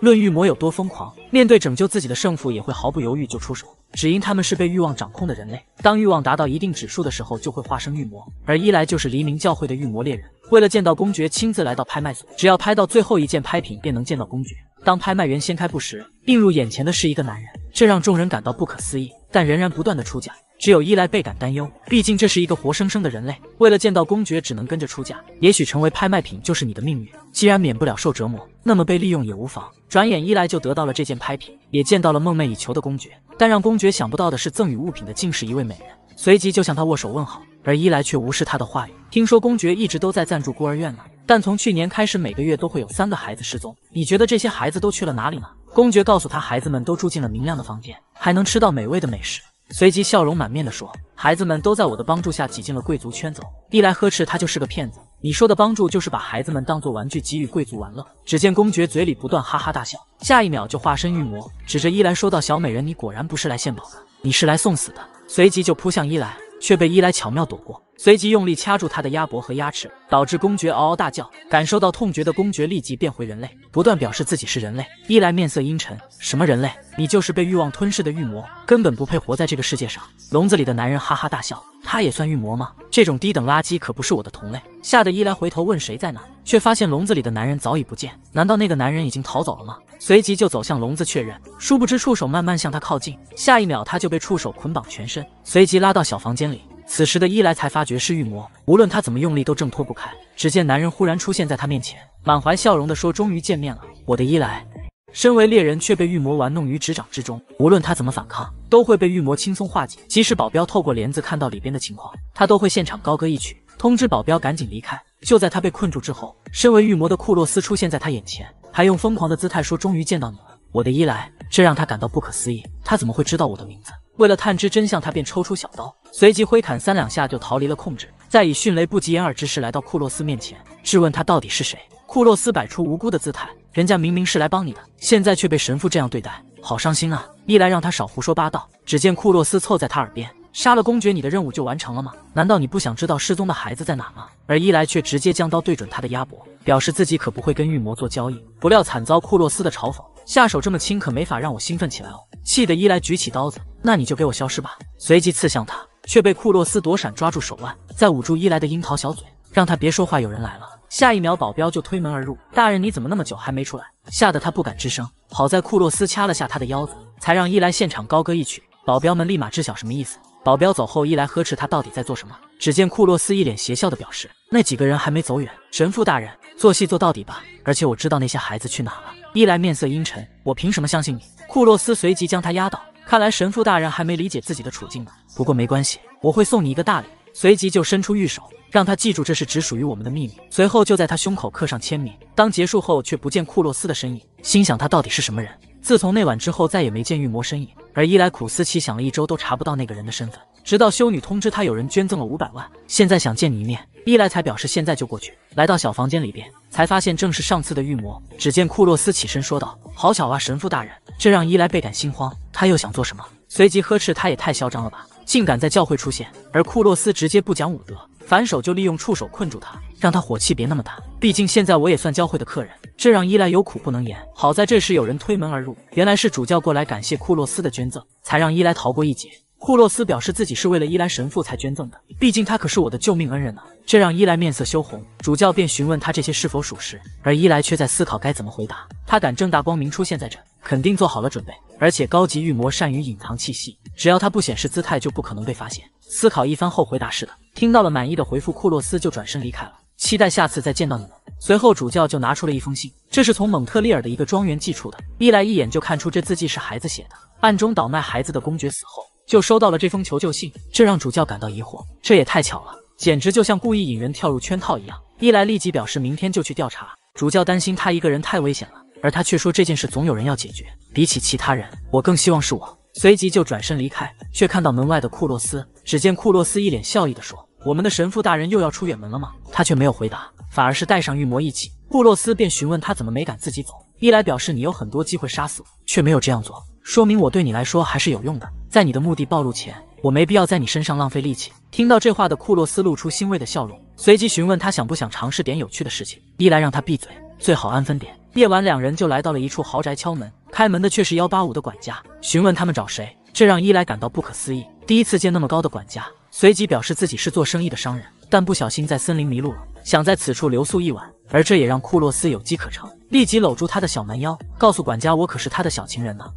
论御魔有多疯狂，面对拯救自己的胜负，也会毫不犹豫就出手，只因他们是被欲望掌控的人类。当欲望达到一定指数的时候，就会化身御魔。而一来就是黎明教会的御魔猎人，为了见到公爵，亲自来到拍卖所，只要拍到最后一件拍品，便能见到公爵。当拍卖员掀开布时，映入眼前的是一个男人，这让众人感到不可思议，但仍然不断的出价。只有伊莱倍感担忧，毕竟这是一个活生生的人类。为了见到公爵，只能跟着出嫁。也许成为拍卖品就是你的命运，既然免不了受折磨，那么被利用也无妨。转眼伊莱就得到了这件拍品，也见到了梦寐以求的公爵。但让公爵想不到的是，赠与物品的竟是一位美人，随即就向他握手问好。而伊莱却无视他的话语。听说公爵一直都在赞助孤儿院呢，但从去年开始，每个月都会有三个孩子失踪。你觉得这些孩子都去了哪里呢？公爵告诉他，孩子们都住进了明亮的房间，还能吃到美味的美食。随即笑容满面的说：“孩子们都在我的帮助下挤进了贵族圈走。”伊莱呵斥他就是个骗子。你说的帮助就是把孩子们当做玩具给予贵族玩乐。只见公爵嘴里不断哈哈大笑，下一秒就化身玉魔，指着伊莱说道：“小美人，你果然不是来献宝的，你是来送死的。”随即就扑向伊莱，却被伊莱巧妙躲过。随即用力掐住他的鸭脖和鸭翅，导致公爵嗷嗷大叫。感受到痛觉的公爵立即变回人类，不断表示自己是人类。伊莱面色阴沉：“什么人类？你就是被欲望吞噬的欲魔，根本不配活在这个世界上。”笼子里的男人哈哈大笑：“他也算欲魔吗？这种低等垃圾可不是我的同类。”吓得伊莱回头问：“谁在哪？”却发现笼子里的男人早已不见。难道那个男人已经逃走了吗？随即就走向笼子确认，殊不知触手慢慢向他靠近，下一秒他就被触手捆绑全身，随即拉到小房间里。此时的伊莱才发觉是御魔，无论他怎么用力都挣脱不开。只见男人忽然出现在他面前，满怀笑容的说：“终于见面了，我的伊莱。”身为猎人却被御魔玩弄于指掌之中，无论他怎么反抗，都会被御魔轻松化解。即使保镖透过帘子看到里边的情况，他都会现场高歌一曲，通知保镖赶紧离开。就在他被困住之后，身为御魔的库洛斯出现在他眼前，还用疯狂的姿态说：“终于见到你了，我的伊莱。”这让他感到不可思议，他怎么会知道我的名字？为了探知真相，他便抽出小刀，随即挥砍三两下就逃离了控制。再以迅雷不及掩耳之势来到库洛斯面前，质问他到底是谁。库洛斯摆出无辜的姿态：“人家明明是来帮你的，现在却被神父这样对待，好伤心啊！”伊莱让他少胡说八道。只见库洛斯凑在他耳边：“杀了公爵，你的任务就完成了吗？难道你不想知道失踪的孩子在哪吗？”而伊莱却直接将刀对准他的鸭脖，表示自己可不会跟狱魔做交易。不料惨遭库洛斯的嘲讽。下手这么轻，可没法让我兴奋起来哦！气得伊莱举起刀子，那你就给我消失吧！随即刺向他，却被库洛斯躲闪，抓住手腕，再捂住伊莱的樱桃小嘴，让他别说话。有人来了，下一秒保镖就推门而入。大人，你怎么那么久还没出来？吓得他不敢吱声。好在库洛斯掐了下他的腰子，才让伊莱现场高歌一曲。保镖们立马知晓什么意思。保镖走后，伊莱呵斥他到底在做什么。只见库洛斯一脸邪笑的表示，那几个人还没走远。神父大人。做戏做到底吧，而且我知道那些孩子去哪了。伊莱面色阴沉，我凭什么相信你？库洛斯随即将他压倒。看来神父大人还没理解自己的处境呢。不过没关系，我会送你一个大礼。随即就伸出玉手，让他记住这是只属于我们的秘密。随后就在他胸口刻上签名。当结束后，却不见库洛斯的身影，心想他到底是什么人？自从那晚之后，再也没见玉魔身影。而伊莱苦思奇想了一周，都查不到那个人的身份，直到修女通知他有人捐赠了五百万，现在想见你一面。伊莱才表示现在就过去。来到小房间里边，才发现正是上次的预魔。只见库洛斯起身说道：“好巧啊，神父大人！”这让伊莱倍感心慌，他又想做什么？随即呵斥：“他也太嚣张了吧，竟敢在教会出现！”而库洛斯直接不讲武德，反手就利用触手困住他，让他火气别那么大。毕竟现在我也算教会的客人，这让伊莱有苦不能言。好在这时有人推门而入，原来是主教过来感谢库洛斯的捐赠，才让伊莱逃过一劫。库洛斯表示自己是为了伊莱神父才捐赠的，毕竟他可是我的救命恩人呢。这让伊莱面色羞红，主教便询问他这些是否属实，而伊莱却在思考该怎么回答。他敢正大光明出现在这，肯定做好了准备。而且高级御魔善于隐藏气息，只要他不显示姿态，就不可能被发现。思考一番后，回答是的。听到了满意的回复，库洛斯就转身离开了，期待下次再见到你们。随后，主教就拿出了一封信，这是从蒙特利尔的一个庄园寄出的。伊莱一眼就看出这字迹是孩子写的。暗中倒卖孩子的公爵死后。就收到了这封求救信，这让主教感到疑惑。这也太巧了，简直就像故意引人跳入圈套一样。一来立即表示明天就去调查。主教担心他一个人太危险了，而他却说这件事总有人要解决。比起其他人，我更希望是我。随即就转身离开，却看到门外的库洛斯。只见库洛斯一脸笑意地说：“我们的神父大人又要出远门了吗？”他却没有回答，反而是带上御魔一起。库洛斯便询问他怎么没敢自己走。伊莱表示你有很多机会杀死我，却没有这样做，说明我对你来说还是有用的。在你的目的暴露前，我没必要在你身上浪费力气。听到这话的库洛斯露出欣慰的笑容，随即询问他想不想尝试点有趣的事情。伊莱让他闭嘴，最好安分点。夜晚，两人就来到了一处豪宅敲门，开门的却是幺八五的管家，询问他们找谁，这让伊莱感到不可思议，第一次见那么高的管家，随即表示自己是做生意的商人，但不小心在森林迷路了。想在此处留宿一晚，而这也让库洛斯有机可乘，立即搂住他的小蛮腰，告诉管家：“我可是他的小情人呢。”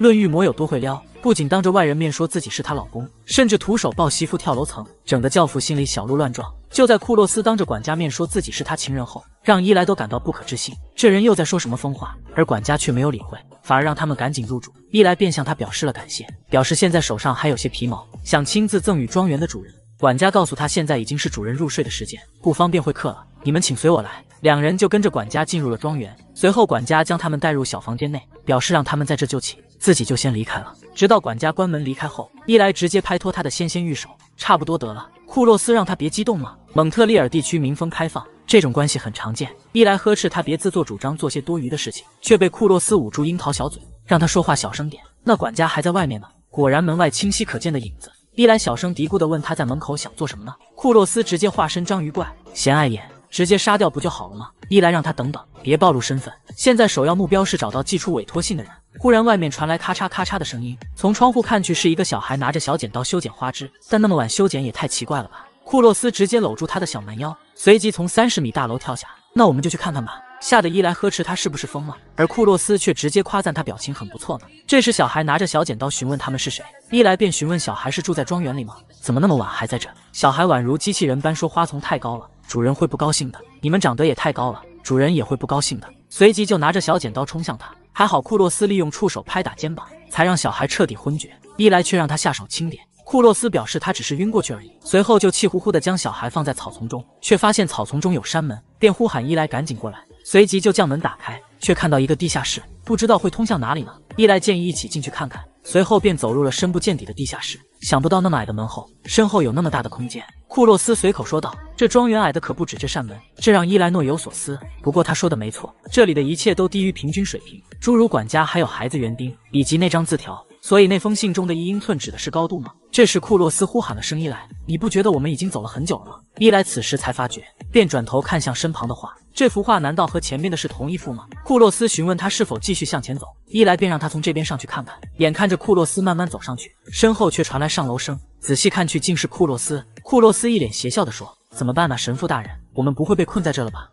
论玉魔有多会撩，不仅当着外人面说自己是她老公，甚至徒手抱媳妇跳楼层，整得教父心里小鹿乱撞。就在库洛斯当着管家面说自己是他情人后，让伊莱都感到不可置信，这人又在说什么疯话？而管家却没有理会，反而让他们赶紧入住。伊莱便向他表示了感谢，表示现在手上还有些皮毛，想亲自赠与庄园的主人。管家告诉他，现在已经是主人入睡的时间，不方便会客了。你们请随我来。两人就跟着管家进入了庄园，随后管家将他们带入小房间内，表示让他们在这就寝，自己就先离开了。直到管家关门离开后，伊莱直接拍脱他的纤纤玉手，差不多得了。库洛斯让他别激动嘛。蒙特利尔地区民风开放，这种关系很常见。伊莱呵斥他别自作主张做些多余的事情，却被库洛斯捂住樱桃小嘴，让他说话小声点。那管家还在外面呢。果然，门外清晰可见的影子。伊莱小声嘀咕地问：“他在门口想做什么呢？”库洛斯直接化身章鱼怪，嫌碍眼，直接杀掉不就好了吗？伊莱让他等等，别暴露身份。现在首要目标是找到寄出委托信的人。忽然，外面传来咔嚓咔嚓的声音。从窗户看去，是一个小孩拿着小剪刀修剪花枝，但那么晚修剪也太奇怪了吧？库洛斯直接搂住他的小蛮腰，随即从三十米大楼跳下。那我们就去看看吧。吓得伊莱呵斥他是不是疯了，而库洛斯却直接夸赞他表情很不错呢。这时小孩拿着小剪刀询问他们是谁，伊莱便询问小孩是住在庄园里吗？怎么那么晚还在这？小孩宛如机器人般说花丛太高了，主人会不高兴的。你们长得也太高了，主人也会不高兴的。随即就拿着小剪刀冲向他，还好库洛斯利用触手拍打肩膀，才让小孩彻底昏厥。伊莱却让他下手轻点。库洛斯表示他只是晕过去而已，随后就气呼呼地将小孩放在草丛中，却发现草丛中有山门，便呼喊伊莱赶紧过来。随即就将门打开，却看到一个地下室，不知道会通向哪里呢？伊莱建议一起进去看看，随后便走入了深不见底的地下室。想不到那么矮的门后，身后有那么大的空间。库洛斯随口说道：“这庄园矮的可不止这扇门。”这让伊莱诺有所思。不过他说的没错，这里的一切都低于平均水平，诸如管家、还有孩子、园丁以及那张字条。所以那封信中的一英寸指的是高度吗？这时库洛斯呼喊了声伊莱，你不觉得我们已经走了很久了吗？伊莱此时才发觉，便转头看向身旁的画，这幅画难道和前面的是同一幅吗？库洛斯询问他是否继续向前走，伊莱便让他从这边上去看看。眼看着库洛斯慢慢走上去，身后却传来上楼声。仔细看去，竟是库洛斯。库洛斯一脸邪笑地说：“怎么办呢，神父大人？我们不会被困在这了吧？”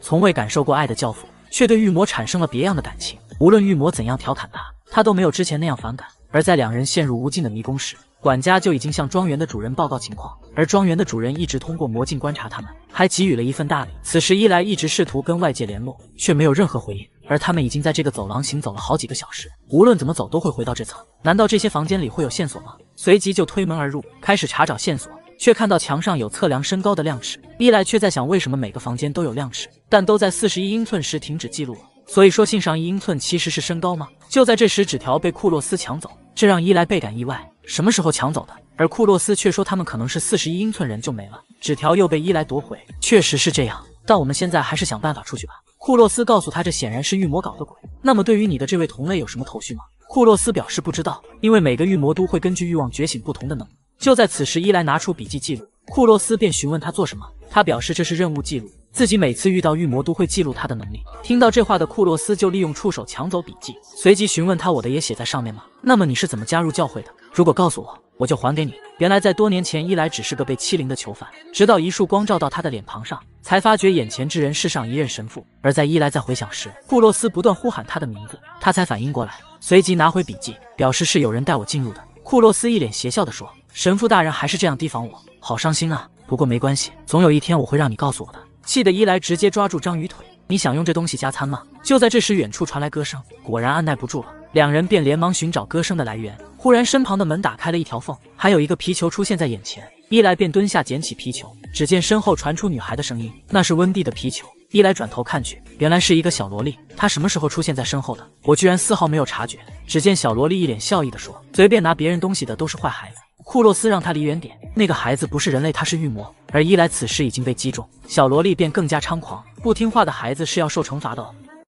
从未感受过爱的教父，却对狱魔产生了别样的感情。无论狱魔怎样调侃他。他都没有之前那样反感，而在两人陷入无尽的迷宫时，管家就已经向庄园的主人报告情况，而庄园的主人一直通过魔镜观察他们，还给予了一份大礼。此时伊莱一直试图跟外界联络，却没有任何回应，而他们已经在这个走廊行走了好几个小时，无论怎么走都会回到这层。难道这些房间里会有线索吗？随即就推门而入，开始查找线索，却看到墙上有测量身高的量尺。伊莱却在想，为什么每个房间都有量尺，但都在四十一英寸时停止记录了。所以说，信上一英寸其实是身高吗？就在这时，纸条被库洛斯抢走，这让伊莱倍感意外。什么时候抢走的？而库洛斯却说他们可能是四十一英寸人就没了。纸条又被伊莱夺回，确实是这样。但我们现在还是想办法出去吧。库洛斯告诉他，这显然是御魔搞的鬼。那么，对于你的这位同类有什么头绪吗？库洛斯表示不知道，因为每个御魔都会根据欲望觉醒不同的能力。就在此时，伊莱拿出笔记记录，库洛斯便询问他做什么。他表示这是任务记录。自己每次遇到御魔都会记录他的能力。听到这话的库洛斯就利用触手抢走笔记，随即询问他：“我的也写在上面吗？那么你是怎么加入教会的？如果告诉我，我就还给你。”原来在多年前，伊莱只是个被欺凌的囚犯，直到一束光照到他的脸庞上，才发觉眼前之人是上一任神父。而在伊莱在回想时，库洛斯不断呼喊他的名字，他才反应过来，随即拿回笔记，表示是有人带我进入的。库洛斯一脸邪笑地说：“神父大人还是这样提防我，好伤心啊！不过没关系，总有一天我会让你告诉我的。”气得伊莱直接抓住章鱼腿，你想用这东西加餐吗？就在这时，远处传来歌声，果然按耐不住了，两人便连忙寻找歌声的来源。忽然，身旁的门打开了一条缝，还有一个皮球出现在眼前，伊莱便蹲下捡起皮球。只见身后传出女孩的声音，那是温蒂的皮球。伊莱转头看去，原来是一个小萝莉。她什么时候出现在身后的？我居然丝毫没有察觉。只见小萝莉一脸笑意地说：“随便拿别人东西的都是坏孩子。”库洛斯让他离远点，那个孩子不是人类，他是御魔。而伊莱此时已经被击中，小萝莉便更加猖狂。不听话的孩子是要受惩罚的哦。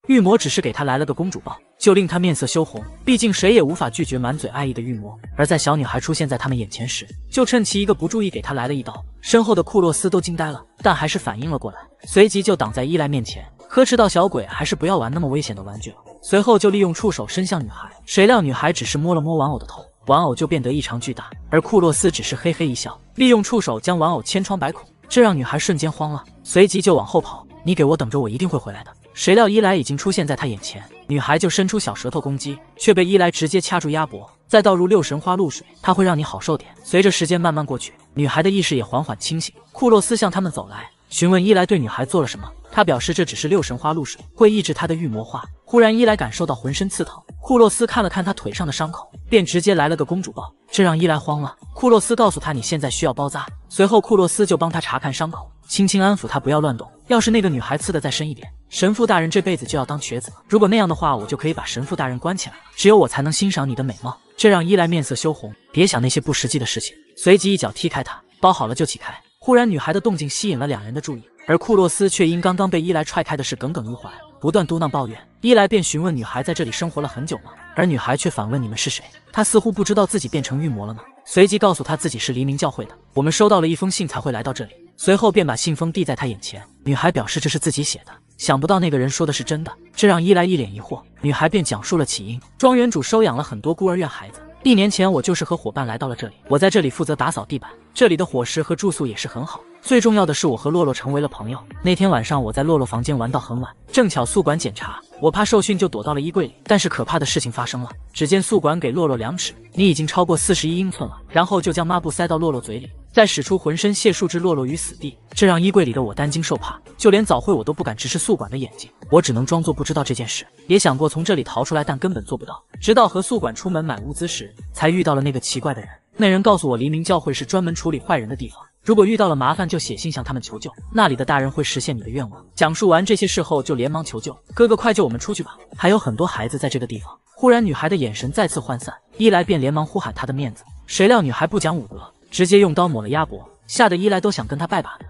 御魔只是给他来了个公主抱，就令他面色羞红。毕竟谁也无法拒绝满嘴爱意的御魔。而在小女孩出现在他们眼前时，就趁其一个不注意给他来了一刀。身后的库洛斯都惊呆了，但还是反应了过来，随即就挡在伊莱面前，呵斥道：“小鬼，还是不要玩那么危险的玩具了。”随后就利用触手伸向女孩，谁料女孩只是摸了摸玩偶的头。玩偶就变得异常巨大，而库洛斯只是嘿嘿一笑，利用触手将玩偶千疮百孔，这让女孩瞬间慌了，随即就往后跑。你给我等着，我一定会回来的。谁料伊莱已经出现在他眼前，女孩就伸出小舌头攻击，却被伊莱直接掐住鸭脖，再倒入六神花露水，它会让你好受点。随着时间慢慢过去，女孩的意识也缓缓清醒，库洛斯向他们走来。询问伊莱对女孩做了什么，他表示这只是六神花露水，会抑制他的预魔化。忽然伊莱感受到浑身刺疼，库洛斯看了看他腿上的伤口，便直接来了个公主抱，这让伊莱慌了。库洛斯告诉他你现在需要包扎，随后库洛斯就帮他查看伤口，轻轻安抚他不要乱动。要是那个女孩刺的再深一点，神父大人这辈子就要当瘸子了。如果那样的话，我就可以把神父大人关起来，只有我才能欣赏你的美貌。这让伊莱面色羞红，别想那些不实际的事情。随即一脚踢开他，包好了就起开。忽然，女孩的动静吸引了两人的注意，而库洛斯却因刚刚被伊莱踹开的事耿耿于怀，不断嘟囔抱怨。伊莱便询问女孩在这里生活了很久吗？而女孩却反问你们是谁？她似乎不知道自己变成御魔了呢。随即告诉她自己是黎明教会的，我们收到了一封信才会来到这里。随后便把信封递在她眼前。女孩表示这是自己写的，想不到那个人说的是真的，这让伊莱一脸疑惑。女孩便讲述了起因：庄园主收养了很多孤儿院孩子。一年前，我就是和伙伴来到了这里。我在这里负责打扫地板，这里的伙食和住宿也是很好。最重要的是，我和洛洛成为了朋友。那天晚上，我在洛洛房间玩到很晚，正巧宿管检查，我怕受训就躲到了衣柜里。但是可怕的事情发生了，只见宿管给洛洛量尺，你已经超过四十一英寸了，然后就将抹布塞到洛洛嘴里。再使出浑身解数之落落于死地，这让衣柜里的我担惊受怕，就连早会我都不敢直视宿管的眼睛，我只能装作不知道这件事。也想过从这里逃出来，但根本做不到。直到和宿管出门买物资时，才遇到了那个奇怪的人。那人告诉我，黎明教会是专门处理坏人的地方，如果遇到了麻烦，就写信向他们求救，那里的大人会实现你的愿望。讲述完这些事后，就连忙求救：“哥哥，快救我们出去吧！还有很多孩子在这个地方。”忽然，女孩的眼神再次涣散，一来便连忙呼喊他的面子，谁料女孩不讲武德。直接用刀抹了鸭脖，吓得伊莱都想跟他拜把子。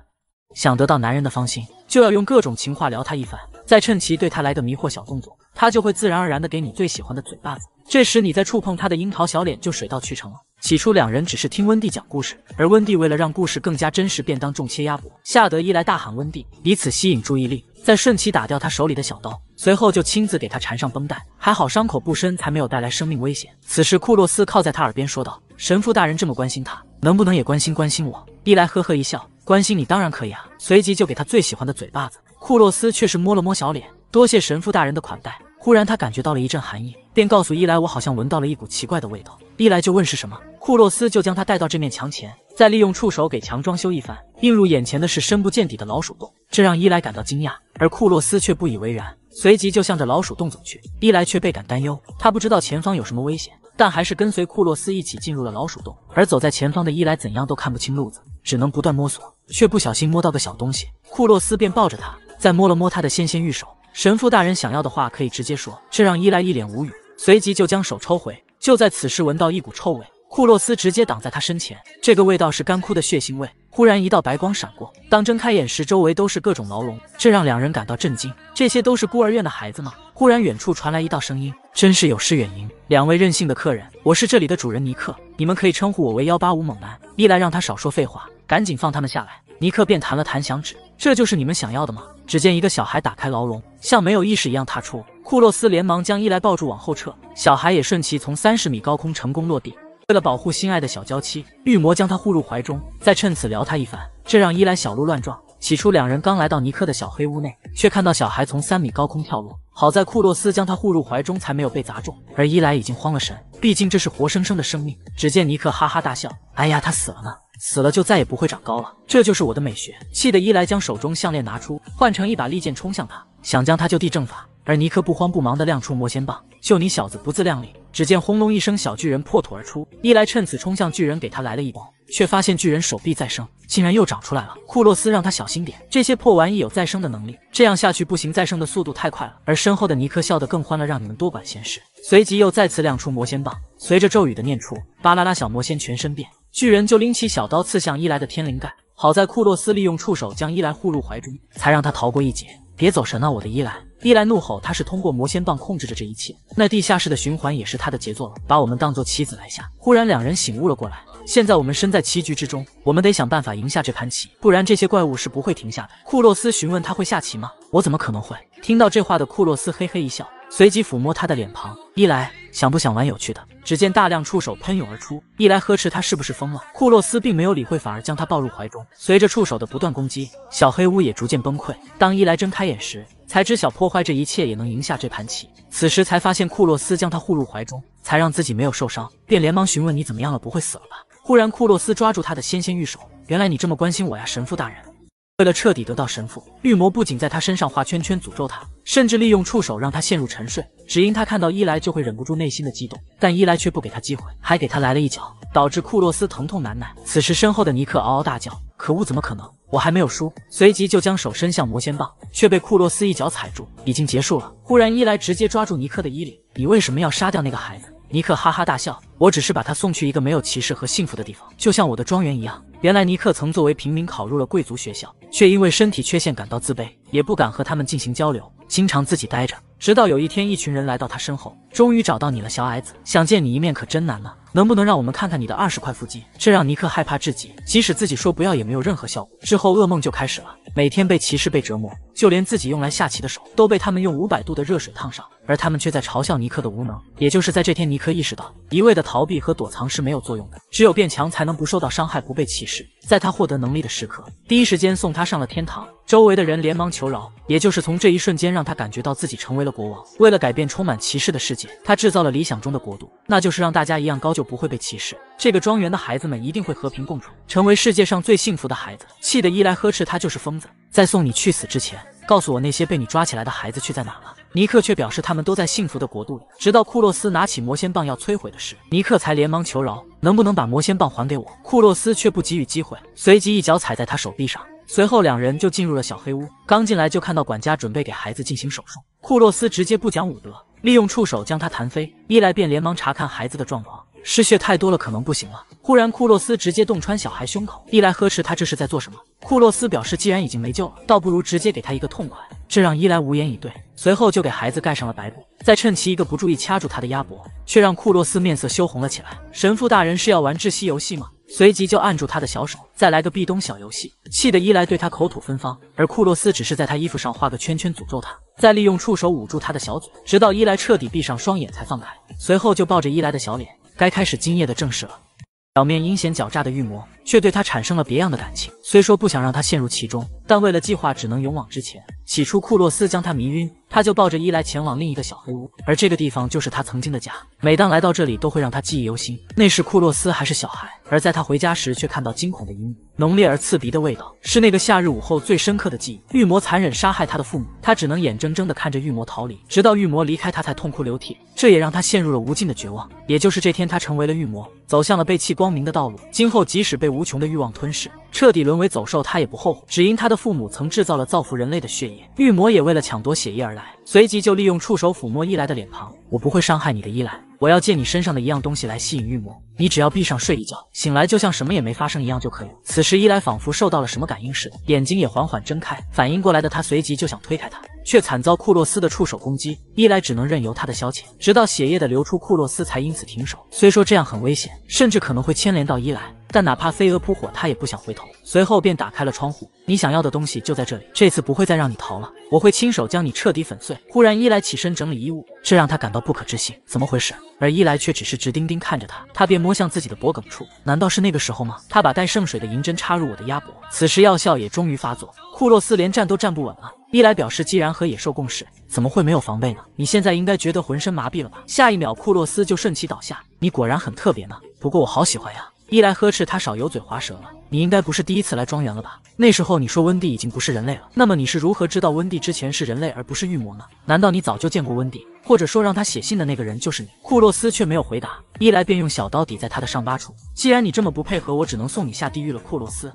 想得到男人的芳心，就要用各种情话撩他一番，再趁其对他来个迷惑小动作，他就会自然而然的给你最喜欢的嘴巴子。这时，你再触碰他的樱桃小脸，就水到渠成了。起初两人只是听温蒂讲故事，而温蒂为了让故事更加真实，便当众切鸭脖，吓得伊莱大喊温蒂，以此吸引注意力，再顺其打掉他手里的小刀，随后就亲自给他缠上绷带。还好伤口不深，才没有带来生命危险。此时库洛斯靠在他耳边说道：“神父大人这么关心他。”能不能也关心关心我？伊莱呵呵一笑，关心你当然可以啊。随即就给他最喜欢的嘴巴子。库洛斯却是摸了摸小脸，多谢神父大人的款待。忽然他感觉到了一阵寒意，便告诉伊莱：“我好像闻到了一股奇怪的味道。”伊莱就问是什么，库洛斯就将他带到这面墙前，再利用触手给墙装修一番。映入眼前的是深不见底的老鼠洞，这让伊莱感到惊讶，而库洛斯却不以为然，随即就向着老鼠洞走去。伊莱却倍感担忧，他不知道前方有什么危险。但还是跟随库洛斯一起进入了老鼠洞，而走在前方的伊莱怎样都看不清路子，只能不断摸索，却不小心摸到个小东西，库洛斯便抱着他，再摸了摸他的纤纤玉手。神父大人想要的话可以直接说，这让伊莱一脸无语，随即就将手抽回。就在此时，闻到一股臭味。库洛斯直接挡在他身前，这个味道是干枯的血腥味。忽然一道白光闪过，当睁开眼时，周围都是各种牢笼，这让两人感到震惊。这些都是孤儿院的孩子吗？忽然远处传来一道声音：“真是有失远迎，两位任性的客人，我是这里的主人尼克，你们可以称呼我为幺八五猛男。”伊莱让他少说废话，赶紧放他们下来。尼克便弹了弹响指：“这就是你们想要的吗？”只见一个小孩打开牢笼，像没有意识一样踏出。库洛斯连忙将伊莱抱住往后撤，小孩也顺其从三十米高空成功落地。为了保护心爱的小娇妻，绿魔将她护入怀中，再趁此撩她一番，这让伊莱小鹿乱撞。起初两人刚来到尼克的小黑屋内，却看到小孩从三米高空跳落，好在库洛斯将他护入怀中，才没有被砸中。而伊莱已经慌了神，毕竟这是活生生的生命。只见尼克哈哈大笑：“哎呀，他死了呢，死了就再也不会长高了，这就是我的美学。”气得伊莱将手中项链拿出，换成一把利剑冲向他，想将他就地正法。而尼克不慌不忙地亮出魔仙棒，就你小子不自量力！只见轰隆一声，小巨人破土而出，伊莱趁此冲向巨人，给他来了一波，却发现巨人手臂再生，竟然又长出来了。库洛斯让他小心点，这些破玩意有再生的能力，这样下去不行，再生的速度太快了。而身后的尼克笑得更欢了，让你们多管闲事。随即又再次亮出魔仙棒，随着咒语的念出，巴拉拉小魔仙全身变，巨人就拎起小刀刺向伊莱的天灵盖，好在库洛斯利用触手将伊莱护入怀中，才让他逃过一劫。别走神啊，我的伊莱！伊莱怒吼，他是通过魔仙棒控制着这一切。那地下室的循环也是他的杰作了，把我们当做棋子来下。忽然，两人醒悟了过来，现在我们身在棋局之中，我们得想办法赢下这盘棋，不然这些怪物是不会停下的。库洛斯询问他会下棋吗？我怎么可能会？听到这话的库洛斯嘿嘿一笑。随即抚摸他的脸庞，伊莱，想不想玩有趣的？只见大量触手喷涌而出，伊莱呵斥他是不是疯了？库洛斯并没有理会，反而将他抱入怀中。随着触手的不断攻击，小黑屋也逐渐崩溃。当伊莱睁开眼时，才知晓破坏这一切也能赢下这盘棋。此时才发现库洛斯将他护入怀中，才让自己没有受伤，便连忙询问你怎么样了？不会死了吧？忽然库洛斯抓住他的纤纤玉手，原来你这么关心我呀，神父大人。为了彻底得到神父，绿魔不仅在他身上画圈圈诅咒他，甚至利用触手让他陷入沉睡。只因他看到伊莱就会忍不住内心的激动，但伊莱却不给他机会，还给他来了一脚，导致库洛斯疼痛难耐。此时身后的尼克嗷嗷大叫：“可恶，怎么可能？我还没有输！”随即就将手伸向魔仙棒，却被库洛斯一脚踩住。已经结束了。忽然伊莱直接抓住尼克的衣领：“你为什么要杀掉那个孩子？”尼克哈哈大笑：“我只是把他送去一个没有歧视和幸福的地方，就像我的庄园一样。”原来尼克曾作为平民考入了贵族学校。却因为身体缺陷感到自卑，也不敢和他们进行交流，经常自己待着。直到有一天，一群人来到他身后，终于找到你了，小矮子。想见你一面可真难呢，能不能让我们看看你的二十块腹肌？这让尼克害怕至极，即使自己说不要也没有任何效果。之后噩梦就开始了，每天被歧视、被折磨，就连自己用来下棋的手都被他们用五百度的热水烫伤。而他们却在嘲笑尼克的无能。也就是在这天，尼克意识到，一味的逃避和躲藏是没有作用的，只有变强才能不受到伤害，不被歧视。在他获得能力的时刻，第一时间送他上了天堂。周围的人连忙求饶。也就是从这一瞬间，让他感觉到自己成为了国王。为了改变充满歧视的世界，他制造了理想中的国度，那就是让大家一样高，就不会被歧视。这个庄园的孩子们一定会和平共处，成为世界上最幸福的孩子。气得伊莱呵斥他就是疯子。在送你去死之前，告诉我那些被你抓起来的孩子去在哪了。尼克却表示他们都在幸福的国度里，直到库洛斯拿起魔仙棒要摧毁的事，尼克才连忙求饶，能不能把魔仙棒还给我？库洛斯却不给予机会，随即一脚踩在他手臂上，随后两人就进入了小黑屋。刚进来就看到管家准备给孩子进行手术，库洛斯直接不讲武德，利用触手将他弹飞。伊莱便连忙查看孩子的状况，失血太多了，可能不行了。忽然库洛斯直接洞穿小孩胸口，伊莱呵斥他这是在做什么？库洛斯表示既然已经没救了，倒不如直接给他一个痛快。这让伊莱无言以对，随后就给孩子盖上了白布，再趁其一个不注意掐住他的鸭脖，却让库洛斯面色羞红了起来。神父大人是要玩窒息游戏吗？随即就按住他的小手，再来个壁咚小游戏，气得伊莱对他口吐芬芳，而库洛斯只是在他衣服上画个圈圈诅咒他，再利用触手捂住他的小嘴，直到伊莱彻底闭上双眼才放开，随后就抱着伊莱的小脸，该开始今夜的正事了。表面阴险狡诈的御魔。却对他产生了别样的感情。虽说不想让他陷入其中，但为了计划，只能勇往直前。起初，库洛斯将他迷晕，他就抱着伊莱前往另一个小黑屋，而这个地方就是他曾经的家。每当来到这里，都会让他记忆犹新。那时库洛斯还是小孩，而在他回家时，却看到惊恐的阴影，浓烈而刺鼻的味道，是那个夏日午后最深刻的记忆。玉魔残忍杀害他的父母，他只能眼睁睁地看着玉魔逃离，直到玉魔离开，他才痛哭流涕。这也让他陷入了无尽的绝望。也就是这天，他成为了玉魔，走向了背弃光明的道路。今后，即使被无穷的欲望吞噬，彻底沦为走兽，他也不后悔，只因他的父母曾制造了造福人类的血液。御魔也为了抢夺血液而来，随即就利用触手抚摸伊莱的脸庞。我不会伤害你的，伊莱，我要借你身上的一样东西来吸引御魔，你只要闭上睡一觉，醒来就像什么也没发生一样就可以。此时伊莱仿佛受到了什么感应似的，眼睛也缓缓睁开，反应过来的他随即就想推开他。却惨遭库洛斯的触手攻击，伊莱只能任由他的消遣，直到血液的流出，库洛斯才因此停手。虽说这样很危险，甚至可能会牵连到伊莱，但哪怕飞蛾扑火，他也不想回头。随后便打开了窗户，你想要的东西就在这里，这次不会再让你逃了，我会亲手将你彻底粉碎。忽然，伊莱起身整理衣物，这让他感到不可置信，怎么回事？而伊莱却只是直盯盯看着他，他便摸向自己的脖梗处，难道是那个时候吗？他把带圣水的银针插入我的鸭脖，此时药效也终于发作，库洛斯连站都站不稳了。一来表示，既然和野兽共事，怎么会没有防备呢？你现在应该觉得浑身麻痹了吧？下一秒，库洛斯就顺其倒下。你果然很特别呢，不过我好喜欢呀！一来呵斥他少油嘴滑舌了。你应该不是第一次来庄园了吧？那时候你说温蒂已经不是人类了，那么你是如何知道温蒂之前是人类而不是御魔呢？难道你早就见过温蒂，或者说让他写信的那个人就是你？库洛斯却没有回答，一来便用小刀抵在他的伤疤处。既然你这么不配合，我只能送你下地狱了，库洛斯。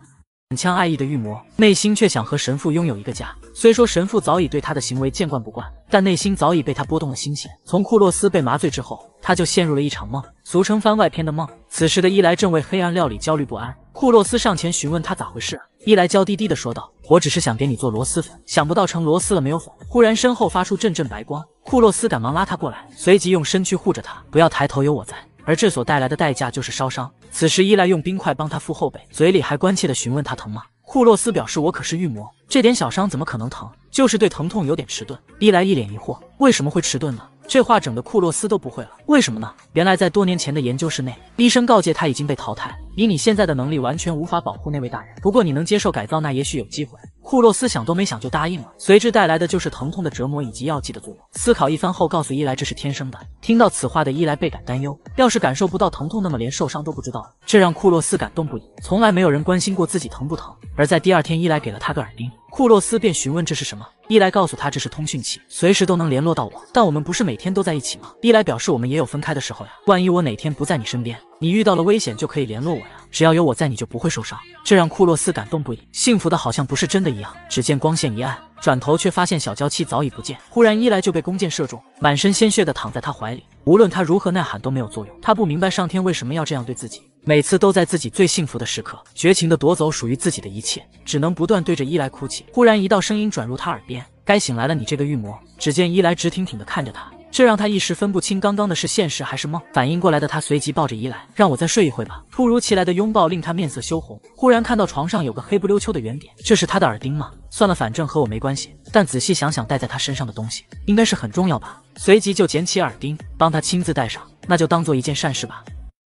满腔爱意的御魔，内心却想和神父拥有一个家。虽说神父早已对他的行为见惯不惯，但内心早已被他拨动了心弦。从库洛斯被麻醉之后，他就陷入了一场梦，俗称番外篇的梦。此时的伊莱正为黑暗料理焦虑不安，库洛斯上前询问他咋回事。伊莱娇滴滴地说道：“我只是想给你做螺蛳粉，想不到成螺丝了没有？”否，忽然身后发出阵阵白光，库洛斯赶忙拉他过来，随即用身躯护着他，不要抬头，有我在。而这所带来的代价就是烧伤。此时伊莱用冰块帮他敷后背，嘴里还关切地询问他疼吗？库洛斯表示：“我可是御魔，这点小伤怎么可能疼？就是对疼痛有点迟钝。”伊莱一脸疑惑：“为什么会迟钝呢？”这话整的库洛斯都不会了，为什么呢？原来在多年前的研究室内，医生告诫他已经被淘汰，以你现在的能力完全无法保护那位大人。不过你能接受改造，那也许有机会。库洛斯想都没想就答应了，随之带来的就是疼痛的折磨以及药剂的作用。思考一番后，告诉伊莱这是天生的。听到此话的伊莱倍感担忧，要是感受不到疼痛，那么连受伤都不知道。这让库洛斯感动不已，从来没有人关心过自己疼不疼。而在第二天，伊莱给了他个耳钉。库洛斯便询问这是什么，伊莱告诉他这是通讯器，随时都能联络到我。但我们不是每天都在一起吗？伊莱表示我们也有分开的时候呀。万一我哪天不在你身边，你遇到了危险就可以联络我呀。只要有我在，你就不会受伤。这让库洛斯感动不已，幸福的好像不是真的一样。只见光线一暗，转头却发现小娇妻早已不见。忽然伊莱就被弓箭射中，满身鲜血的躺在他怀里。无论他如何呐喊都没有作用。他不明白上天为什么要这样对自己。每次都在自己最幸福的时刻，绝情的夺走属于自己的一切，只能不断对着伊莱哭泣。忽然，一道声音转入他耳边：“该醒来了，你这个御魔。”只见伊莱直挺挺的看着他，这让他一时分不清刚刚的是现实还是梦。反应过来的他，随即抱着伊莱：“让我再睡一会吧。”突如其来的拥抱令他面色羞红。忽然看到床上有个黑不溜秋的圆点，这是他的耳钉吗？算了，反正和我没关系。但仔细想想，戴在他身上的东西应该是很重要吧。随即就捡起耳钉，帮他亲自戴上。那就当做一件善事吧。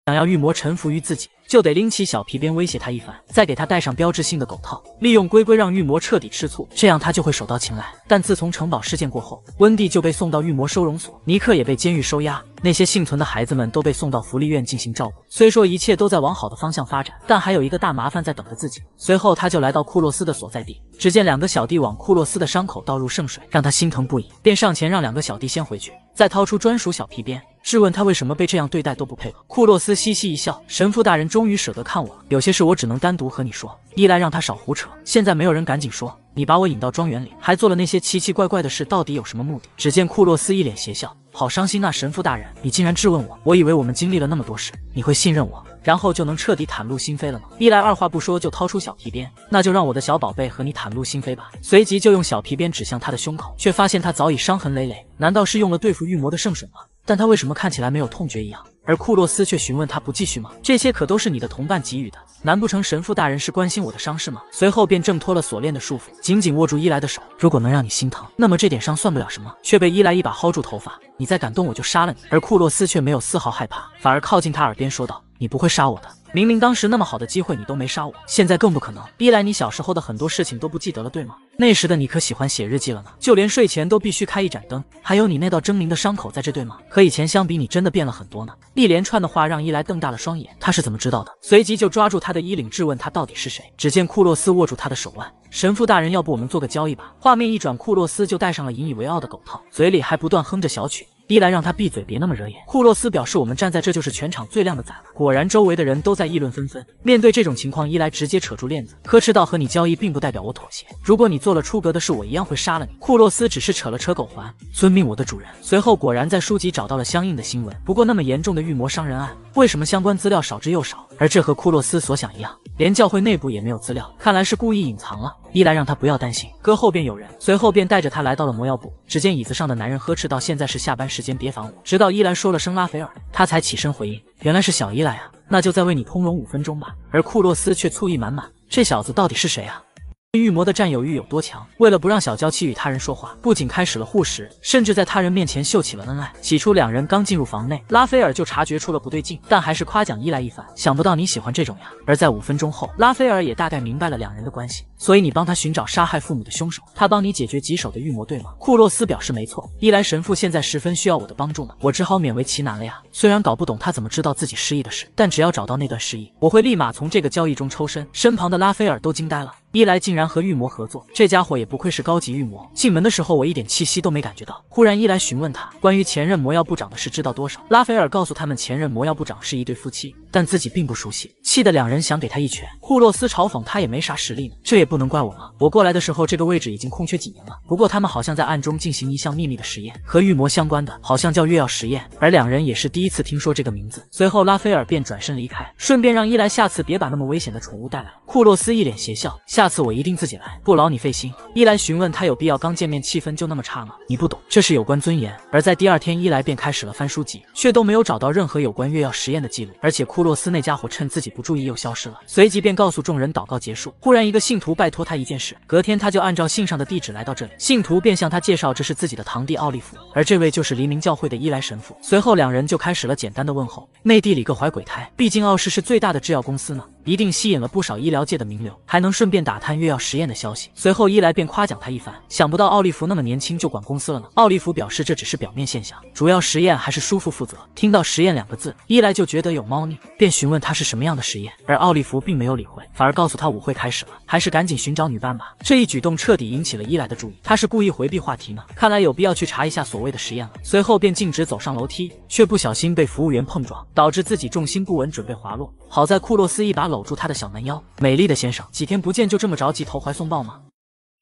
想要御魔臣服于自己，就得拎起小皮鞭威胁他一番，再给他戴上标志性的狗套，利用龟龟让御魔彻底吃醋，这样他就会手到擒来。但自从城堡事件过后，温蒂就被送到御魔收容所，尼克也被监狱收押，那些幸存的孩子们都被送到福利院进行照顾。虽说一切都在往好的方向发展，但还有一个大麻烦在等着自己。随后他就来到库洛斯的所在地，只见两个小弟往库洛斯的伤口倒入圣水，让他心疼不已，便上前让两个小弟先回去，再掏出专属小皮鞭。质问他为什么被这样对待都不配合？库洛斯嘻嘻一笑，神父大人终于舍得看我了。有些事我只能单独和你说。一来让他少胡扯，现在没有人，赶紧说，你把我引到庄园里，还做了那些奇奇怪怪的事，到底有什么目的？只见库洛斯一脸邪笑，好伤心啊，神父大人，你竟然质问我！我以为我们经历了那么多事，你会信任我，然后就能彻底袒露心扉了吗？一来二话不说就掏出小皮鞭，那就让我的小宝贝和你袒露心扉吧。随即就用小皮鞭指向他的胸口，却发现他早已伤痕累累，难道是用了对付御魔的圣水吗？但他为什么看起来没有痛觉一样？而库洛斯却询问他不继续吗？这些可都是你的同伴给予的，难不成神父大人是关心我的伤势吗？随后便挣脱了锁链的束缚，紧紧握住伊莱的手。如果能让你心疼，那么这点伤算不了什么。却被伊莱一把薅住头发，你再敢动我就杀了你。而库洛斯却没有丝毫害怕，反而靠近他耳边说道。你不会杀我的，明明当时那么好的机会，你都没杀我，现在更不可能。逼来，你小时候的很多事情都不记得了，对吗？那时的你可喜欢写日记了呢，就连睡前都必须开一盏灯。还有你那道狰狞的伤口在这，对吗？和以前相比，你真的变了很多呢。一连串的话让伊莱瞪大了双眼，他是怎么知道的？随即就抓住他的衣领质问他到底是谁。只见库洛斯握住他的手腕，神父大人，要不我们做个交易吧？画面一转，库洛斯就戴上了引以为傲的狗套，嘴里还不断哼着小曲。伊莱让他闭嘴，别那么惹眼。库洛斯表示，我们站在这就是全场最靓的仔了。果然，周围的人都在议论纷纷。面对这种情况，伊莱直接扯住链子，呵斥道：“和你交易并不代表我妥协。如果你做了出格的事，我一样会杀了你。”库洛斯只是扯了扯狗环，遵命，我的主人。随后，果然在书籍找到了相应的新闻。不过，那么严重的预谋伤人案，为什么相关资料少之又少？而这和库洛斯所想一样，连教会内部也没有资料，看来是故意隐藏了。伊莱让他不要担心，哥后边有人。随后便带着他来到了魔药部，只见椅子上的男人呵斥道：“现在是下班时间，别烦我。”直到伊莱说了声“拉斐尔”，他才起身回应：“原来是小伊莱啊，那就再为你通融五分钟吧。”而库洛斯却醋意满满，这小子到底是谁啊？御魔的占有欲有多强？为了不让小娇妻与他人说话，不仅开始了护食，甚至在他人面前秀起了恩爱。起初两人刚进入房内，拉斐尔就察觉出了不对劲，但还是夸奖伊莱一番。想不到你喜欢这种呀？而在五分钟后，拉斐尔也大概明白了两人的关系。所以你帮他寻找杀害父母的凶手，他帮你解决棘手的御魔，对吗？库洛斯表示没错。伊莱神父现在十分需要我的帮助呢，我只好勉为其难了呀。虽然搞不懂他怎么知道自己失忆的事，但只要找到那段失忆，我会立马从这个交易中抽身。身旁的拉斐尔都惊呆了。伊莱竟然和御魔合作，这家伙也不愧是高级御魔。进门的时候我一点气息都没感觉到。忽然伊莱询问他关于前任魔药部长的事，知道多少？拉斐尔告诉他们，前任魔药部长是一对夫妻，但自己并不熟悉，气得两人想给他一拳。库洛斯嘲讽他也没啥实力呢，这也不能怪我吗？我过来的时候这个位置已经空缺几年了，不过他们好像在暗中进行一项秘密的实验，和御魔相关的，好像叫月药实验。而两人也是第一次听说这个名字。随后拉斐尔便转身离开，顺便让伊莱下次别把那么危险的宠物带来了。库洛斯一脸邪笑，下。下次我一定自己来，不劳你费心。伊莱询问他有必要刚见面气氛就那么差吗？你不懂，这是有关尊严。而在第二天，伊莱便开始了翻书籍，却都没有找到任何有关月药实验的记录。而且库洛斯那家伙趁自己不注意又消失了，随即便告诉众人祷告结束。忽然，一个信徒拜托他一件事，隔天他就按照信上的地址来到这里。信徒便向他介绍，这是自己的堂弟奥利弗，而这位就是黎明教会的伊莱神父。随后两人就开始了简单的问候。内地里各怀鬼胎，毕竟奥氏是最大的制药公司呢。一定吸引了不少医疗界的名流，还能顺便打探月药实验的消息。随后伊莱便夸奖他一番，想不到奥利弗那么年轻就管公司了呢。奥利弗表示这只是表面现象，主要实验还是叔父负责。听到“实验”两个字，伊莱就觉得有猫腻，便询问他是什么样的实验。而奥利弗并没有理会，反而告诉他舞会开始了，还是赶紧寻找女伴吧。这一举动彻底引起了伊莱的注意，他是故意回避话题呢？看来有必要去查一下所谓的实验了。随后便径直走上楼梯，却不小心被服务员碰撞，导致自己重心不稳，准备滑落。好在库洛斯一把。搂住他的小蛮腰，美丽的先生，几天不见就这么着急投怀送抱吗？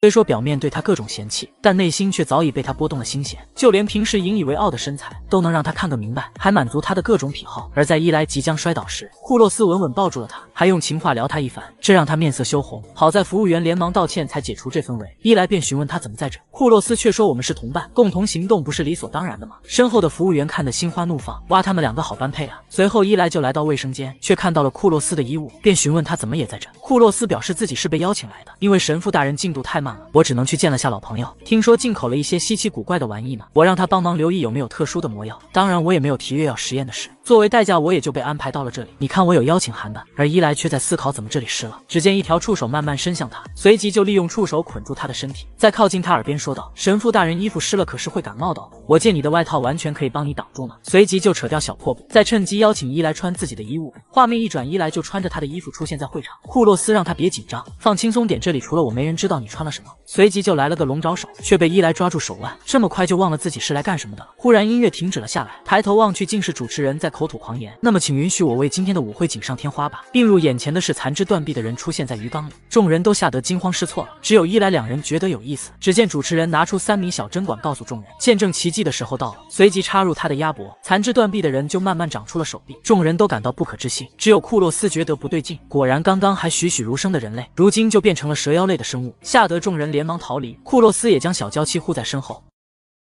虽说表面对他各种嫌弃，但内心却早已被他拨动了心弦。就连平时引以为傲的身材，都能让他看个明白，还满足他的各种癖好。而在伊莱即将摔倒时，库洛斯稳稳抱住了他，还用情话撩他一番，这让他面色羞红。好在服务员连忙道歉，才解除这氛围。伊莱便询问他怎么在这，库洛斯却说我们是同伴，共同行动不是理所当然的吗？身后的服务员看得心花怒放，哇，他们两个好般配啊！随后伊莱就来到卫生间，却看到了库洛斯的衣物，便询问他怎么也在这。库洛斯表示自己是被邀请来的，因为神父大人进度太慢。我只能去见了下老朋友，听说进口了一些稀奇古怪的玩意呢。我让他帮忙留意有没有特殊的魔药，当然我也没有提月药实验的事。作为代价，我也就被安排到了这里。你看，我有邀请函的。而伊莱却在思考，怎么这里湿了？只见一条触手慢慢伸向他，随即就利用触手捆住他的身体，再靠近他耳边说道：“神父大人，衣服湿了，可是会感冒的。我借你的外套，完全可以帮你挡住呢。”随即就扯掉小破布，再趁机邀请伊莱穿自己的衣物。画面一转，伊莱就穿着他的衣服出现在会场。库洛斯让他别紧张，放轻松点，这里除了我没人知道你穿了什么。随即就来了个龙爪手，却被伊莱抓住手腕。这么快就忘了自己是来干什么的了？忽然音乐停止了下来，抬头望去，竟是主持人在。口吐狂言，那么请允许我为今天的舞会锦上添花吧。映入眼前的是残肢断臂的人出现在鱼缸里，众人都吓得惊慌失措了。只有伊莱两人觉得有意思。只见主持人拿出三米小针管，告诉众人见证奇迹的时候到了，随即插入他的鸭脖，残肢断臂的人就慢慢长出了手臂。众人都感到不可置信，只有库洛斯觉得不对劲。果然，刚刚还栩栩如生的人类，如今就变成了蛇妖类的生物，吓得众人连忙逃离。库洛斯也将小娇妻护在身后。